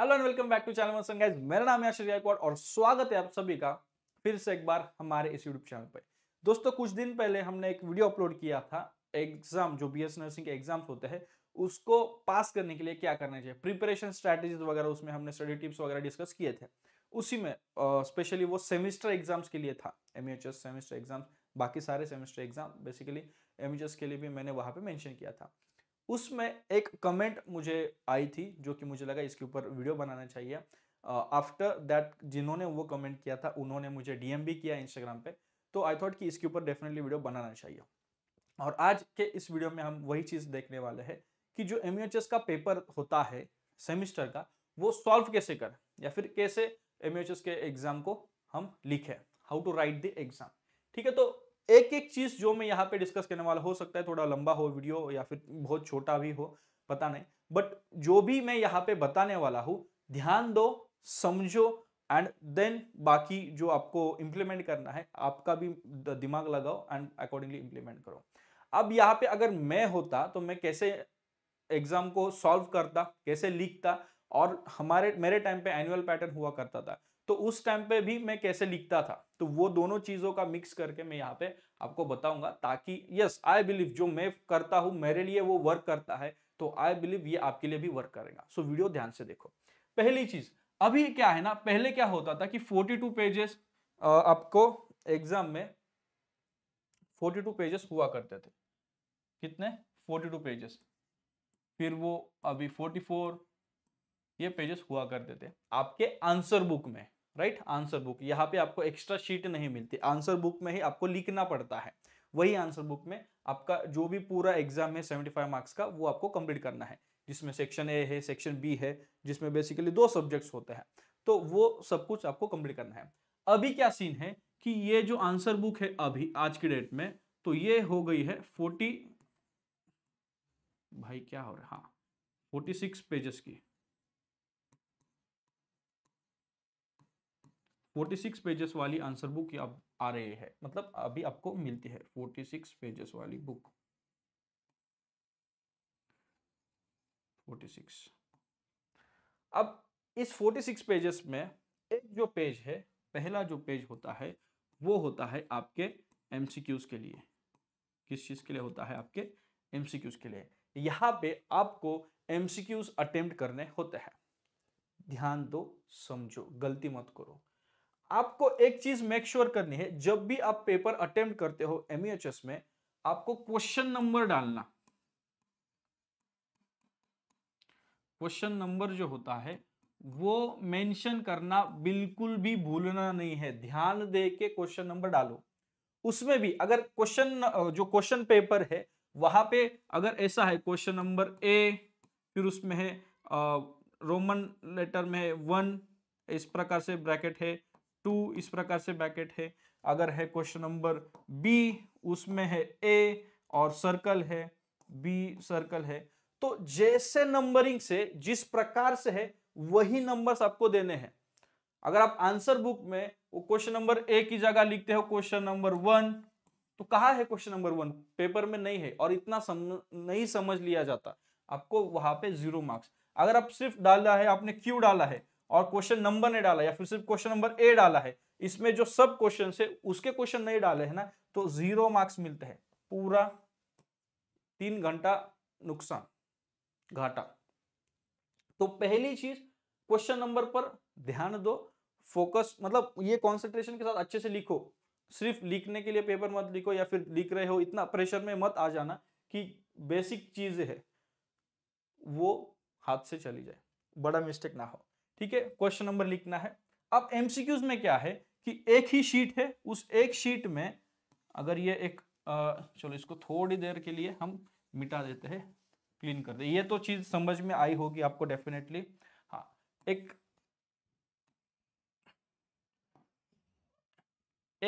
hello and welcome back to channel guys मेरा नाम है आशीष गायकवाड़ और स्वागत है आप सभी का फिर से एक बार हमारे इस यूट्यूब चैनल पर दोस्तों कुछ दिन पहले हमने एक वीडियो अपलोड किया था एग्जाम जो बी नर्सिंग के एग्जाम्स होते हैं उसको पास करने के लिए क्या करना चाहिए प्रिपरेशन स्ट्रैटेजीज वगैरह उसमें हमने स्टडी टिप्स वगैरह डिस्कस किए थे उसी में स्पेशली वो सेमिस्टर एग्जाम्स के लिए था एम सेमिस्टर एग्जाम बाकी सारे सेमिस्टर एग्जाम बेसिकली एम के लिए भी मैंने वहाँ पे मैंशन किया था उसमें एक कमेंट मुझे आई थी जो कि मुझे लगा इसके ऊपर वीडियो बनाना चाहिए आफ्टर दैट जिन्होंने वो कमेंट किया था उन्होंने मुझे डीएम भी किया इंस्टाग्राम पे तो आई थॉट कि इसके ऊपर डेफिनेटली वीडियो बनाना चाहिए और आज के इस वीडियो में हम वही चीज़ देखने वाले हैं कि जो एम का पेपर होता है सेमिस्टर का वो सॉल्व कैसे कर या फिर कैसे एम के एग्जाम को हम लिखें how to write the exam ठीक है तो एक एक चीज जो मैं यहाँ पे डिस्कस करने वाला हो सकता है थोड़ा लंबा हो वीडियो या फिर बहुत छोटा भी हो पता नहीं बट जो भी मैं यहाँ पे बताने वाला हूँ ध्यान दो समझो एंड देन बाकी जो आपको इम्प्लीमेंट करना है आपका भी दिमाग लगाओ एंड अकॉर्डिंगली इम्प्लीमेंट करो अब यहाँ पे अगर मैं होता तो मैं कैसे एग्जाम को सॉल्व करता कैसे लिखता और हमारे मेरे टाइम पे एनुअल पैटर्न हुआ करता था तो उस टाइम पे भी मैं कैसे लिखता था तो वो दोनों चीज़ों का मिक्स करके मैं यहाँ पे आपको बताऊंगा ताकि यस आई बिलीव जो मैं करता हूं मेरे लिए वो वर्क करता है तो आई बिलीव ये आपके लिए भी वर्क करेगा सो so, वीडियो ध्यान से देखो पहली चीज अभी क्या है ना पहले क्या होता था कि 42 पेजेस आपको एग्जाम में 42 पेजेस हुआ करते थे कितने 42 पेजेस फिर वो अभी 44 ये पेजेस हुआ करते थे आपके आंसर बुक में राइट आंसर बुक यहाँ पे आपको एक्स्ट्रा शीट नहीं मिलती आंसर बुक में ही आपको लिखना पड़ता है वही आंसर बुक में आपका जो भी पूरा एग्जाम है सेवेंटी फाइव मार्क्स का वो आपको कंप्लीट करना है जिसमें सेक्शन ए है सेक्शन बी है जिसमें बेसिकली दो सब्जेक्ट्स होते हैं तो वो सब कुछ आपको कंप्लीट करना है अभी क्या सीन है कि ये जो आंसर बुक है अभी आज की डेट में तो ये हो गई है फोर्टी भाई क्या हो रहा हाँ फोर्टी सिक्स पेजेस की फोर्टी सिक्स पेजेस वाली आंसर बुक अब आ रही है मतलब अभी आपको मिलती है फोर्टी सिक्स पेजेस वाली बुक फोर्टी सिक्स अब इस फोर्टी सिक्स पेजेस में एक जो पेज है पहला जो पेज होता है वो होता है आपके एमसीक्यूज के लिए किस चीज़ के लिए होता है आपके एमसीक्यूज के लिए यहाँ पे आपको एमसीक्यूज अटेम्प्ट करने होते हैं ध्यान दो समझो गलती मत करो आपको एक चीज मेक श्योर करनी है जब भी आप पेपर अटेम्प्ट करते हो एमईएचएस e में आपको क्वेश्चन नंबर डालना क्वेश्चन नंबर जो होता है वो मेंशन करना बिल्कुल भी भूलना नहीं है ध्यान दे के क्वेश्चन नंबर डालो उसमें भी अगर क्वेश्चन जो क्वेश्चन पेपर है वहां पे अगर ऐसा है क्वेश्चन नंबर ए फिर उसमें है रोमन लेटर में है वन इस प्रकार से ब्रैकेट है टू इस प्रकार से ब्रैकेट है अगर है क्वेश्चन नंबर बी उसमें है ए और सर्कल है बी सर्कल है तो जैसे नंबरिंग से जिस प्रकार से है वही नंबर्स आपको देने हैं अगर आप आंसर बुक में वो क्वेश्चन नंबर ए की जगह लिखते हो क्वेश्चन नंबर वन तो कहा है क्वेश्चन नंबर वन पेपर में नहीं है और इतना सम, नहीं समझ लिया जाता आपको वहां पे जीरो मार्क्स अगर आप सिर्फ डाला है आपने क्यू डाला है और क्वेश्चन नंबर ने डाला या फिर सिर्फ क्वेश्चन नंबर ए डाला है इसमें जो सब क्वेश्चन है उसके क्वेश्चन नहीं डाले है ना तो जीरो मार्क्स मिलते हैं पूरा तीन घंटा नुकसान घाटा तो पहली चीज क्वेश्चन नंबर पर ध्यान दो फोकस मतलब ये कॉन्सेंट्रेशन के साथ अच्छे से लिखो सिर्फ लिखने के लिए पेपर मत लिखो या फिर लिख रहे हो इतना प्रेशर में मत आ जाना कि बेसिक चीज है वो हाथ से चली जाए बड़ा मिस्टेक ना हो ठीक है क्वेश्चन नंबर लिखना है अब एमसीक्यूज में क्या है कि एक ही शीट है उस एक शीट में अगर ये एक चलो इसको थोड़ी देर के लिए हम मिटा देते हैं क्लीन कर दे ये तो चीज समझ में आई होगी आपको डेफिनेटली हाँ एक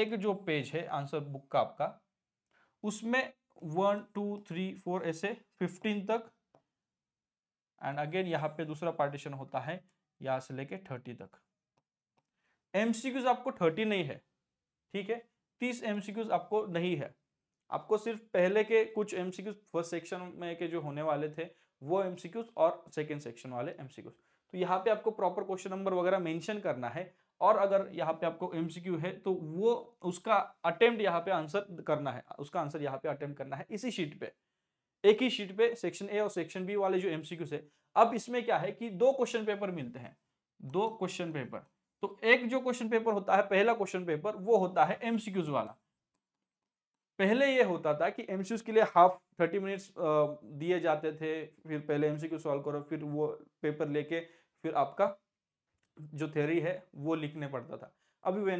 एक जो पेज है आंसर बुक का आपका उसमें वन टू थ्री फोर ऐसे फिफ्टीन तक एंड अगेन यहाँ पे दूसरा पार्टीशन होता है यहां से लेके थर्टी तक एमसीक्यूज आपको थर्टी नहीं है ठीक है तीस एमसीक्यूज आपको नहीं है आपको सिर्फ पहले के कुछ एमसीक्यूज फर्स्ट सेक्शन में के जो होने वाले थे वो एमसीक्यूज और सेकेंड सेक्शन वाले एमसीक्यूज तो यहाँ पे आपको प्रॉपर क्वेश्चन नंबर वगैरह मेंशन करना है और अगर यहाँ पे आपको एमसीक्यू है तो वो उसका अटेम्प्ट यहाँ पे आंसर करना है उसका आंसर यहाँ पे अटेम्प्ट करना है इसी शीट पे एक ही शीट पे सेक्शन ए और सेक्शन बी वाले जो एमसीक्यूज है अब इसमें क्या है कि दो क्वेश्चन पेपर मिलते हैं दो क्वेश्चन पेपर तो एक जो क्वेश्चन पेपर होता है पहला क्वेश्चन पेपर वो होता है एमसीक्यूज वाला पहले ये होता था कि एमसीक्यूज के लिए हाफ थर्टी मिनट्स दिए जाते थे फिर पहले एमसीक्यू सॉल्व करो फिर वो पेपर लेके फिर आपका जो थ्योरी है वो लिखने पड़ता था अभी वे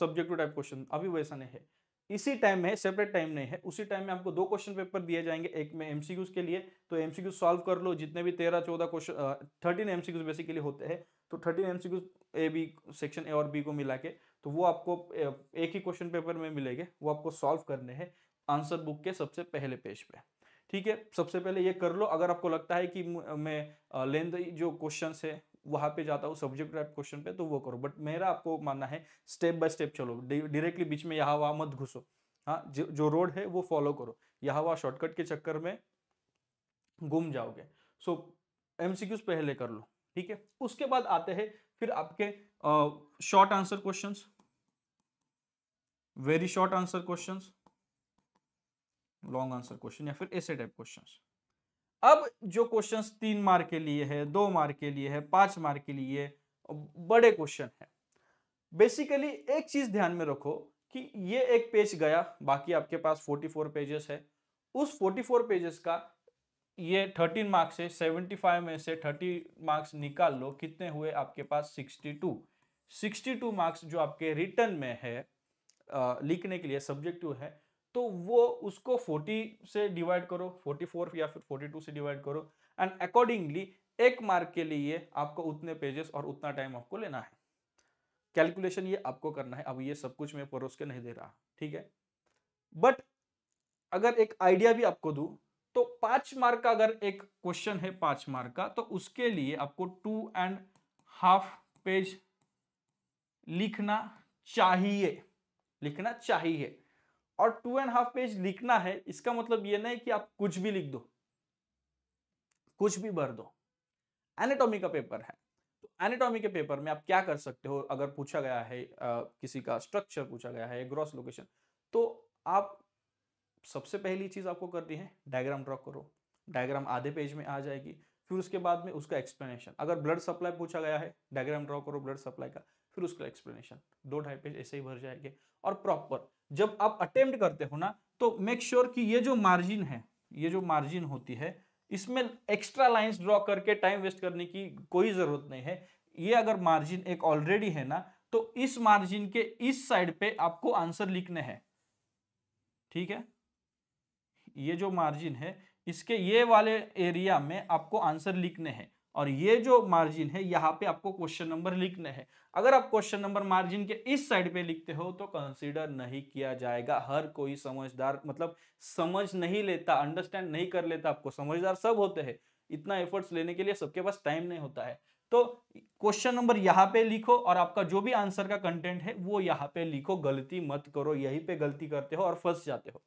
सब्जेक्टिव टाइप क्वेश्चन अभी वैसा नहीं है इसी टाइम में सेपरेट टाइम नहीं है उसी टाइम में आपको दो क्वेश्चन पेपर दिए जाएंगे एक में एमसीक्यूज के लिए तो एमसीक्यू सॉल्व कर लो जितने भी तेरह चौदह क्वेश्चन थर्टीन एमसीक्यूज बेसिकली होते हैं तो thirteen MCQs A B section A और बी को मिला के तो वो आपको एक ही क्वेश्चन पेपर में मिलेंगे वो आपको सॉल्व करने हैं आंसर बुक के सबसे पहले पेज पे ठीक है सबसे पहले ये कर लो अगर आपको लगता है कि मैं लेंथ जो क्वेश्चन है वहां पे जाता हूँ सब्जेक्ट टाइप क्वेश्चन पे तो वो करो बट मेरा आपको मानना है स्टेप बाय स्टेप चलो डायरेक्टली बीच में यहाँ वहां मत घुसो हाँ जो, रोड है वो फॉलो करो यहाँ वहां शॉर्टकट के चक्कर में गुम जाओगे सो so, एमसीक्यूज पहले कर लो ठीक है उसके बाद आते हैं फिर आपके short answer question very short answer question long answer question या फिर ऐसे टाइप क्वेश्चन अब जो क्वेश्चंस तीन मार्क के लिए है दो मार्क के लिए है पांच मार्क के लिए बड़े क्वेश्चन है बेसिकली एक चीज ध्यान में रखो कि ये एक पेज गया बाकी आपके पास 44 पेजेस है उस 44 पेजेस का ये 13 मार्क्स से 75 में से 30 मार्क्स निकाल लो कितने हुए आपके पास 62 62 मार्क्स जो आपके रिटर्न में है लिखने के लिए सब्जेक्टिव है तो वो उसको 40 से डिवाइड करो 44 या फिर 42 से डिवाइड करो एंड अकॉर्डिंगली एक मार्क के लिए आपको उतने पेजेस और उतना टाइम आपको लेना है कैलकुलेशन ये आपको करना है अब ये सब कुछ मैं परोस के नहीं दे रहा ठीक है बट अगर एक आइडिया भी आपको दू तो पांच मार्क का अगर एक क्वेश्चन है पांच मार्क का तो उसके लिए आपको टू एंड हाफ पेज लिखना चाहिए लिखना चाहिए और टू एंड हाफ पेज लिखना है इसका मतलब ये नहीं कि आप कुछ भी लिख दो कुछ भी भर दो एनेटॉमी का पेपर है तो एनेटॉमी के पेपर में आप क्या कर सकते हो अगर पूछा गया है आ, किसी का स्ट्रक्चर पूछा गया है ग्रॉस लोकेशन तो आप सबसे पहली चीज आपको करनी है डायग्राम ड्रॉ करो डायग्राम आधे पेज में आ जाएगी फिर उसके बाद में उसका एक्सप्लेनेशन अगर ब्लड सप्लाई पूछा गया है डायग्राम ड्रॉ करो ब्लड सप्लाई का फिर उसका एक्सप्लेनेशन दो ढाई पेज ऐसे ही भर जाएंगे और प्रॉपर जब आप अटेम्प्ट करते हो ना तो मेक श्योर sure कि ये जो मार्जिन है ये जो मार्जिन होती है इसमें एक्स्ट्रा लाइंस ड्रॉ करके टाइम वेस्ट करने की कोई ज़रूरत नहीं है ये अगर मार्जिन एक ऑलरेडी है ना तो इस मार्जिन के इस साइड पे आपको आंसर लिखने हैं ठीक है ये जो मार्जिन है इसके ये वाले एरिया में आपको आंसर लिखने हैं और ये जो मार्जिन है यहाँ पे आपको क्वेश्चन नंबर लिखने हैं अगर आप क्वेश्चन नंबर मार्जिन के इस साइड पे लिखते हो तो कंसीडर नहीं किया जाएगा हर कोई समझदार मतलब समझ नहीं लेता अंडरस्टैंड नहीं कर लेता आपको समझदार सब होते हैं इतना एफर्ट्स लेने के लिए सबके पास टाइम नहीं होता है तो क्वेश्चन नंबर यहाँ पे लिखो और आपका जो भी आंसर का कंटेंट है वो यहाँ पे लिखो गलती मत करो यही पे गलती करते हो और फंस जाते हो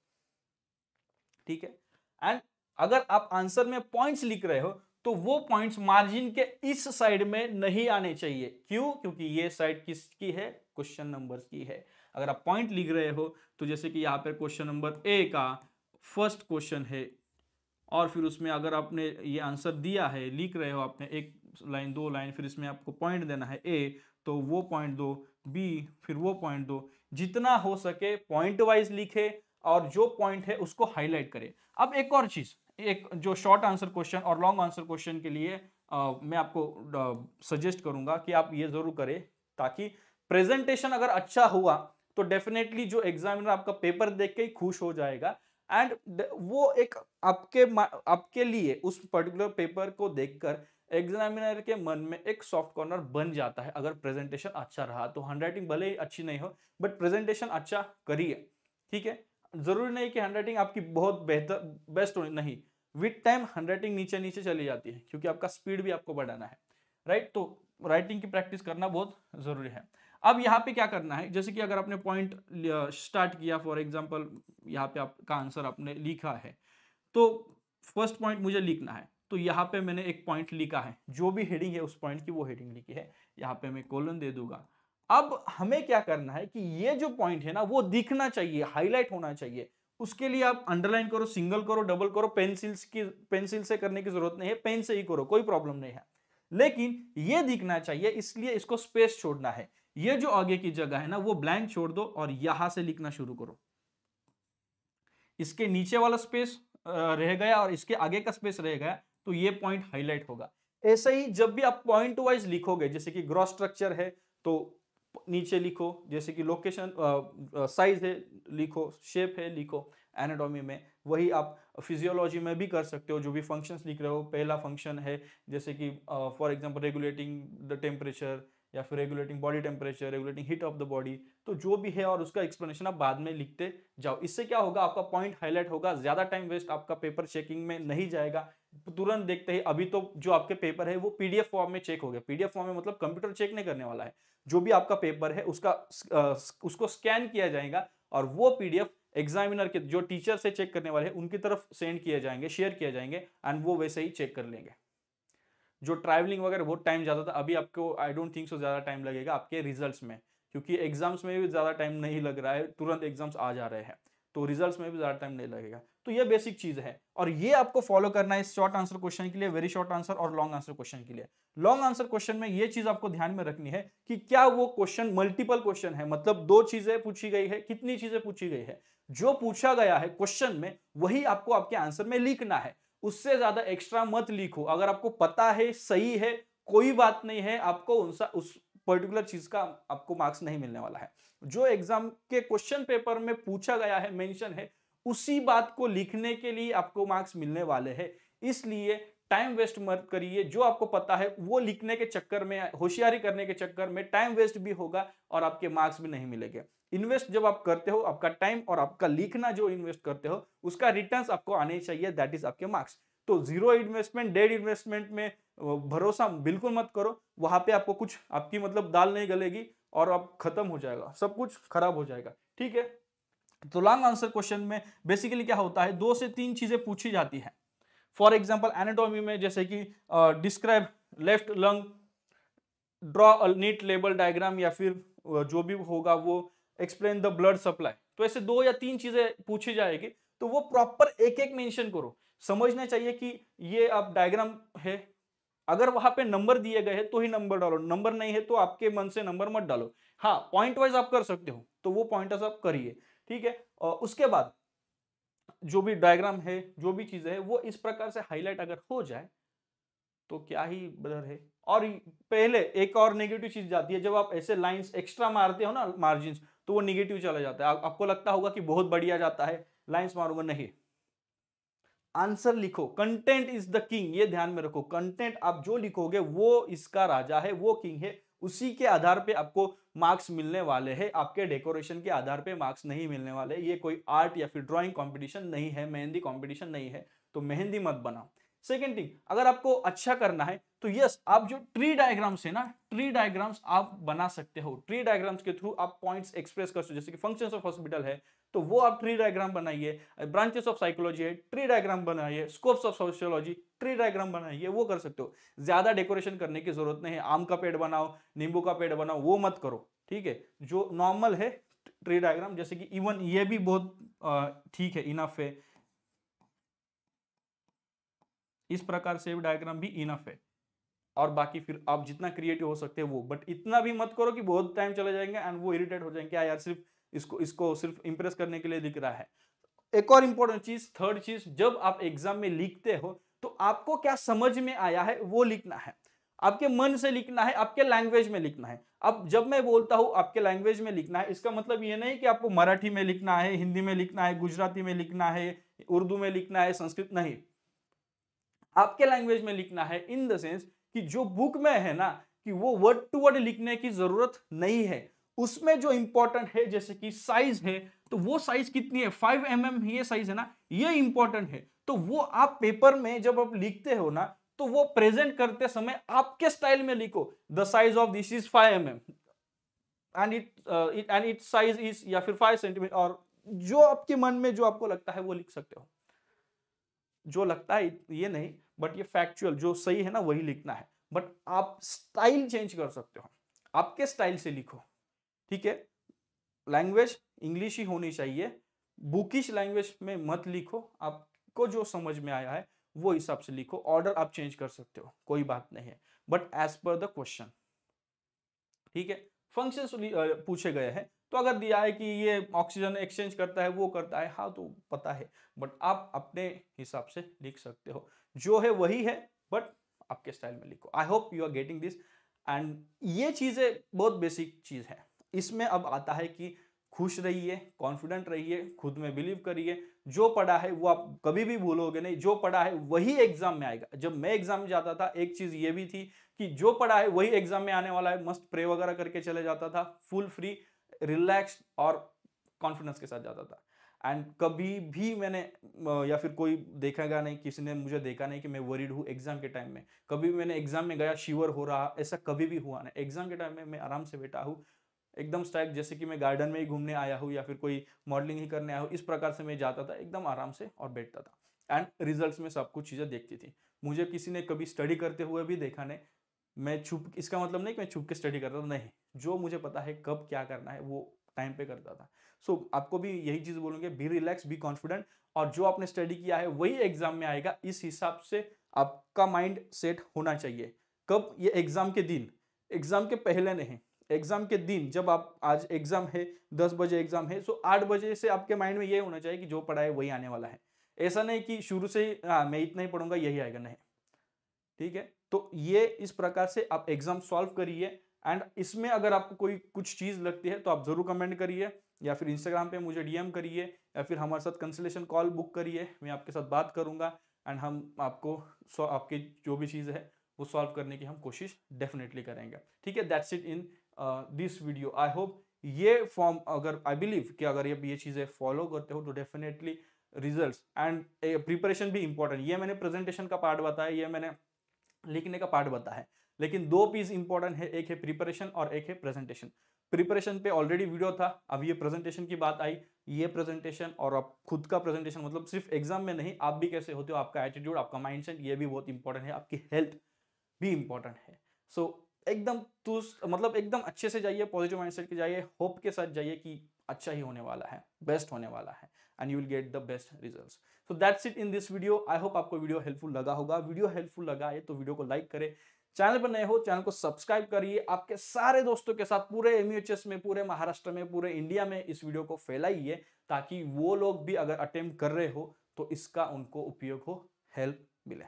ठीक है एंड अगर आप आंसर में पॉइंट्स लिख रहे हो तो वो पॉइंट्स मार्जिन के इस साइड में नहीं आने चाहिए क्यों क्योंकि ये साइड किसकी है क्वेश्चन नंबर की है अगर आप पॉइंट लिख रहे हो तो जैसे कि यहाँ पर क्वेश्चन नंबर ए का फर्स्ट क्वेश्चन है और फिर उसमें अगर आपने ये आंसर दिया है लिख रहे हो आपने एक लाइन दो लाइन फिर इसमें आपको पॉइंट देना है ए तो वो पॉइंट दो बी फिर वो पॉइंट दो जितना हो सके पॉइंट वाइज लिखे और जो पॉइंट है उसको हाईलाइट करें अब एक और चीज़ एक जो शॉर्ट आंसर क्वेश्चन और लॉन्ग आंसर क्वेश्चन के लिए आ, मैं आपको सजेस्ट करूंगा कि आप ये जरूर करें ताकि प्रेजेंटेशन अगर अच्छा हुआ तो डेफिनेटली जो एग्जामिनर आपका पेपर देख के ही खुश हो जाएगा एंड वो एक आपके आपके लिए उस पर्टिकुलर पेपर को देखकर एग्जामिनर के मन में एक सॉफ्ट कॉर्नर बन जाता है अगर प्रेजेंटेशन अच्छा रहा तो हैंड राइटिंग भले ही अच्छी नहीं हो बट प्रेजेंटेशन अच्छा करिए ठीक है जरूरी नहीं कि हैंड राइटिंग आपकी बहुत बेहतर बेस्ट होनी नहीं विथ टाइम हैंड राइटिंग नीचे नीचे चली जाती है क्योंकि आपका स्पीड भी आपको बढ़ाना है राइट तो राइटिंग की प्रैक्टिस करना बहुत जरूरी है अब यहाँ पे क्या करना है जैसे कि अगर आपने पॉइंट स्टार्ट किया फॉर एग्जाम्पल यहाँ पे आपका आंसर आपने लिखा है तो फर्स्ट पॉइंट मुझे लिखना है तो यहाँ पे मैंने एक पॉइंट लिखा है जो भी हेडिंग है उस पॉइंट की वो हेडिंग लिखी है यहाँ पे मैं कॉलन दे दूंगा अब हमें क्या करना है कि ये जो पॉइंट है ना वो दिखना चाहिए हाईलाइट होना चाहिए उसके लिए आप अंडरलाइन करो सिंगल करो डबल करो पेंसिल्स की पेंसिल से करने की जरूरत नहीं है पेन से ही करो कोई प्रॉब्लम नहीं है लेकिन ये दिखना चाहिए इसलिए इसको स्पेस छोड़ना है ये जो आगे की जगह है ना वो ब्लैंक छोड़ दो और यहां से लिखना शुरू करो इसके नीचे वाला स्पेस रह गया और इसके आगे का स्पेस रह गया तो ये पॉइंट हाईलाइट होगा ऐसे ही जब भी आप पॉइंट वाइज लिखोगे जैसे कि ग्रॉस स्ट्रक्चर है तो नीचे लिखो जैसे कि लोकेशन साइज है लिखो शेप है लिखो एनाटॉमी में वही आप फिजियोलॉजी में भी कर सकते हो जो भी फंक्शंस लिख रहे हो पहला फंक्शन है जैसे कि for example regulating the temperature या फिर regulating body temperature regulating heat of the body तो जो भी है और उसका एक्सप्लेनेशन आप बाद में लिखते जाओ इससे क्या होगा आपका पॉइंट हाईलाइट होगा ज़्यादा टाइम वेस्ट आपका पेपर चेकिंग में नहीं जाएगा तुरंत देखते ही अभी तो जो आपके पेपर है वो पीडीएफ फॉर्म में चेक हो गया पीडीएफ फॉर्म में मतलब कंप्यूटर चेक नहीं करने वाला है जो भी आपका पेपर है उसका उसको स्कैन किया जाएगा और वो पीडीएफ एग्जामिनर के जो टीचर से चेक करने वाले हैं उनकी तरफ सेंड किए जाएंगे शेयर किए जाएंगे एंड वो वैसे ही चेक कर लेंगे जो ट्रैवलिंग वगैरह बहुत टाइम ज़्यादा था अभी आपको आई डोंट थिंक सो ज़्यादा टाइम लगेगा आपके रिजल्ट्स में क्योंकि एग्जाम्स में भी ज़्यादा टाइम नहीं लग रहा है तुरंत एग्जाम्स आ जा रहे हैं तो रिजल्ट्स में भी ज़्यादा टाइम नहीं लगेगा तो ये बेसिक चीज़ है और ये आपको फॉलो करना है इस शॉर्ट आंसर क्वेश्चन के लिए वेरी शॉर्ट आंसर और लॉन्ग आंसर क्वेश्चन के लिए लॉन्ग आंसर क्वेश्चन में ये चीज़ आपको ध्यान में रखनी है कि क्या वो क्वेश्चन मल्टीपल क्वेश्चन है मतलब दो चीज़ें पूछी गई है कितनी चीज़ें पूछी गई है जो पूछा गया है क्वेश्चन में वही आपको आपके आंसर में लिखना है उससे ज़्यादा एक्स्ट्रा मत लिखो अगर आपको पता है सही है कोई बात नहीं है आपको उस पर्टिकुलर चीज़ का आपको मार्क्स नहीं मिलने वाला है जो एग्जाम के क्वेश्चन पेपर में पूछा गया है मेंशन है उसी बात को लिखने के लिए आपको मार्क्स मिलने वाले हैं इसलिए टाइम वेस्ट मत करिए जो आपको पता है वो लिखने के चक्कर में होशियारी करने के चक्कर में टाइम वेस्ट भी होगा और आपके मार्क्स भी नहीं मिलेंगे इन्वेस्ट जब आप करते हो आपका टाइम और आपका लिखना जो इन्वेस्ट करते हो उसका रिटर्न आपको आने चाहिए दैट इज आपके मार्क्स तो जीरो इन्वेस्टमेंट डेड इन्वेस्टमेंट में भरोसा बिल्कुल मत करो वहां पे आपको कुछ आपकी मतलब दाल नहीं गलेगी और अब खत्म हो जाएगा सब कुछ खराब हो जाएगा ठीक है तो लॉन्ग आंसर क्वेश्चन में बेसिकली क्या होता है दो से तीन चीजें पूछी जाती हैं फॉर एग्जाम्पल एनाटॉमी में जैसे कि describe left lung draw neat label diagram या फिर जो भी होगा वो एक्सप्लेन द ब्लड सप्लाई तो ऐसे दो या तीन चीजें पूछी जाएगी तो वो प्रॉपर एक एक मेंशन करो समझना चाहिए कि ये आप डायग्राम है अगर वहां पे नंबर दिए गए हैं तो ही नंबर डालो नंबर नहीं है तो आपके मन से नंबर मत डालो हाँ पॉइंट वाइज आप कर सकते हो तो वो पॉइंट आप करिए ठीक है और उसके बाद जो भी डायग्राम है जो भी चीजें है वो इस प्रकार से हाईलाइट अगर हो जाए तो क्या ही बदर है और पहले एक और नेगेटिव चीज जाती है जब आप ऐसे लाइंस एक्स्ट्रा मारते हो ना मार्जिन तो वो निगेटिव चला जाता है आपको लगता होगा कि बहुत बढ़िया जाता है लाइंस मारूंगा नहीं आंसर लिखो कंटेंट इज द किंग ये ध्यान में रखो कंटेंट आप जो लिखोगे वो इसका राजा है वो किंग है उसी के आधार पे आपको मार्क्स मिलने वाले हैं आपके डेकोरेशन के आधार पे मार्क्स नहीं मिलने वाले ये कोई आर्ट या फिर ड्राइंग कंपटीशन नहीं है मेहंदी कंपटीशन नहीं है तो मेहंदी मत बनाओ सेकेंड थिंग अगर आपको अच्छा करना है तो यस आप जो ट्री डायग्राम्स है ना ट्री डायग्राम्स आप बना सकते हो ट्री डायग्राम्स के थ्रू आप पॉइंट्स एक्सप्रेस कर सकते हो जैसे कि फंक्शंस ऑफ हॉस्पिटल है तो वो आप ट्री डायग्राम बनाइए ब्रांचेस ऑफ साइकोलॉजी है ट्री डायग्राम बनाइए scopes of sociology tree diagram बनाइए वो कर सकते हो ज्यादा डेकोरेशन करने की जरूरत नहीं है आम का पेड़ बनाओ नींबू का पेड़ बनाओ वो मत करो ठीक है जो नॉर्मल है ट्री डायग्राम जैसे कि इवन ये भी बहुत ठीक है इनफ है इस प्रकार से डायग्राम भी इनफ है और बाकी फिर आप जितना क्रिएटिव हो सकते हैं वो बट इतना भी मत करो कि बहुत टाइम चले जाएंगे एंड वो इरिटेट हो जाएंगे हाँ यार सिर्फ इसको इसको सिर्फ इंप्रेस करने के लिए लिख रहा है एक और इंपॉर्टेंट चीज थर्ड चीज जब आप एग्जाम में लिखते हो तो आपको क्या समझ में आया है वो लिखना है आपके मन से लिखना है आपके लैंग्वेज में लिखना है अब जब मैं बोलता हूं आपके लैंग्वेज में लिखना है इसका मतलब ये नहीं कि आपको मराठी में लिखना है हिंदी में लिखना है गुजराती में लिखना है उर्दू में लिखना है संस्कृत नहीं आपके लैंग्वेज में लिखना है इन द सेंस कि जो बुक में है ना कि वो वर्ड टू वर्ड लिखने की जरूरत नहीं है उसमें जो इंपॉर्टेंट है जैसे कि साइज है तो वो साइज कितनी है फाइव एम mm ये साइज है ना ये इंपॉर्टेंट है तो वो आप पेपर में जब आप लिखते हो ना तो वो प्रेजेंट करते समय आपके स्टाइल में लिखो the size of this is five M M and it and it size is या फिर फाइव सेंटीमीटर और जो आपके मन में जो आपको लगता है वो लिख सकते हो जो लगता है ये नहीं बट ये फैक्चुअल जो सही है ना वही लिखना है बट आप स्टाइल चेंज कर सकते हो आपके स्टाइल से लिखो ठीक है लैंग्वेज इंग्लिश ही होनी चाहिए बुकिश लैंग्वेज में मत लिखो आपको जो समझ में आया है वो हिसाब से लिखो ऑर्डर आप चेंज कर सकते हो कोई बात नहीं है but as per the question ठीक है फंक्शन पूछे गए हैं तो अगर दिया है कि ये ऑक्सीजन एक्सचेंज करता है वो करता है हाँ तो पता है बट आप अपने हिसाब से लिख सकते हो जो है वही है बट आपके स्टाइल में लिखो I hope you are getting this and ये चीज़ें बहुत बेसिक चीज़ है इसमें अब आता है कि खुश रहिए कॉन्फिडेंट रहिए खुद में बिलीव करिए जो पढ़ा है वो आप कभी भी भूलोगे नहीं जो पढ़ा है वही एग्जाम में आएगा जब मैं एग्जाम में जाता था एक चीज ये भी थी कि जो पढ़ा है वही एग्जाम में आने वाला है मस्त प्रे वगैरह करके चले जाता था फुल फ्री रिलैक्स और कॉन्फिडेंस के साथ जाता था एंड कभी भी मैंने या फिर कोई देखेगा नहीं किसी ने मुझे देखा नहीं कि मैं वरीड हूँ एग्जाम के टाइम में कभी मैंने एग्जाम में गया शिवर हो रहा ऐसा कभी भी हुआ नहीं एग्जाम के टाइम में मैं आराम से बैठा हूँ एकदम स्टाइल जैसे कि मैं गार्डन में ही घूमने आया हूँ या फिर कोई मॉडलिंग ही करने आया हूँ इस प्रकार से मैं जाता था एकदम आराम से और बैठता था एंड रिजल्ट्स में सब कुछ चीज़ें देखती थी मुझे किसी ने कभी स्टडी करते हुए भी देखा नहीं मैं छुप इसका मतलब नहीं कि मैं छुप के स्टडी करता था नहीं जो मुझे पता है कब क्या करना है वो टाइम पे करता था सो so, आपको भी यही चीज़ बोलूँगी बी रिलैक्स बी कॉन्फिडेंट और जो आपने स्टडी किया है वही एग्जाम में आएगा इस हिसाब से आपका माइंड सेट होना चाहिए कब ये एग्जाम के दिन एग्जाम के पहले नहीं एग्जाम के दिन जब आप आज एग्जाम है दस बजे एग्जाम है सो आठ बजे से आपके माइंड में ये होना चाहिए कि जो पढ़ा है वही आने वाला है ऐसा नहीं कि शुरू से ही हाँ, मैं इतना ही पढ़ूंगा यही आएगा नहीं ठीक है तो ये इस प्रकार से आप एग्जाम सॉल्व करिए एंड इसमें अगर आपको कोई कुछ चीज़ लगती है तो आप ज़रूर कमेंट करिए या फिर इंस्टाग्राम पे मुझे डीएम करिए या फिर हमारे साथ कंसलेशन कॉल बुक करिए मैं आपके साथ बात करूँगा एंड हम आपको आपकी जो भी चीज़ है वो सॉल्व करने की हम कोशिश डेफिनेटली करेंगे ठीक है that's it in this video I hope ये फॉर्म अगर आई बिलीव कि अगर ये ये चीज़ें फॉलो करते हो तो डेफिनेटली रिजल्ट्स एंड प्रिपरेशन भी इंपॉर्टेंट ये मैंने प्रेजेंटेशन का पार्ट बताया ये मैंने लिखने का पार्ट बताया लेकिन दो पीस इंपॉर्टेंट है एक है प्रिपरेशन और एक है प्रेजेंटेशन प्रिपरेशन पे ऑलरेडी वीडियो था अब ये प्रेजेंटेशन की बात आई ये प्रेजेंटेशन और आप खुद का प्रेजेंटेशन मतलब सिर्फ एग्जाम में नहीं आप भी कैसे होते हो आपका एटीट्यूड आपका माइंडसेट ये भी बहुत इंपॉर्टेंट है आपकी हेल्थ भी इंपॉर्टेंट है सो so, एकदम तुस्त मतलब एकदम अच्छे से जाइए पॉजिटिव माइंडसेट के जाइए होप के साथ जाइए कि अच्छा ही होने वाला है बेस्ट होने वाला है and you will get the best results so that's it in this video I hope आपको वीडियो हेल्पफुल लगा होगा वीडियो हेल्पफुल लगा है तो वीडियो को लाइक करें चैनल पर नए हो चैनल को सब्सक्राइब करिए आपके सारे दोस्तों के साथ पूरे एमयूएचएस में पूरे महाराष्ट्र में पूरे इंडिया में इस वीडियो को फैलाइए ताकि वो लोग भी अगर अटेम्प्ट कर रहे हो तो इसका उनको उपयोग हो हेल्प मिले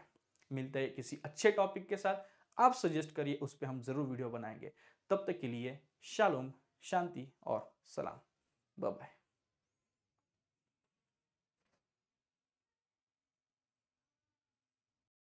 मिलते हैं किसी अच्छे टॉपिक के साथ आप सजेस्ट करिए उस पर हम ज़रूर वीडियो बनाएंगे तब तक के लिए शालोम शांति और सलाम बाय